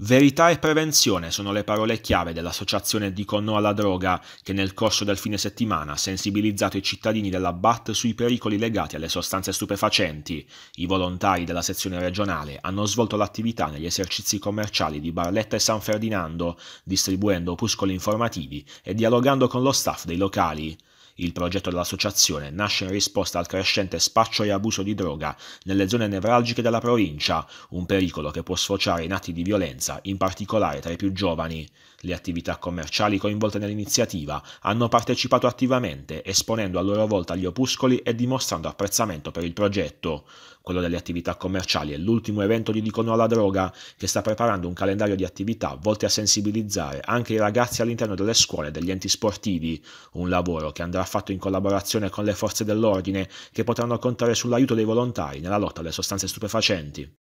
Verità e prevenzione sono le parole chiave dell'associazione Dico No alla droga che nel corso del fine settimana ha sensibilizzato i cittadini della BAT sui pericoli legati alle sostanze stupefacenti. I volontari della sezione regionale hanno svolto l'attività negli esercizi commerciali di Barletta e San Ferdinando, distribuendo opuscoli informativi e dialogando con lo staff dei locali. Il progetto dell'associazione nasce in risposta al crescente spaccio e abuso di droga nelle zone nevralgiche della provincia, un pericolo che può sfociare in atti di violenza, in particolare tra i più giovani. Le attività commerciali coinvolte nell'iniziativa hanno partecipato attivamente, esponendo a loro volta gli opuscoli e dimostrando apprezzamento per il progetto. Quello delle attività commerciali è l'ultimo evento di Dicono alla droga, che sta preparando un calendario di attività volte a sensibilizzare anche i ragazzi all'interno delle scuole e degli enti sportivi, un lavoro che andrà fatto in collaborazione con le forze dell'ordine che potranno contare sull'aiuto dei volontari nella lotta alle sostanze stupefacenti.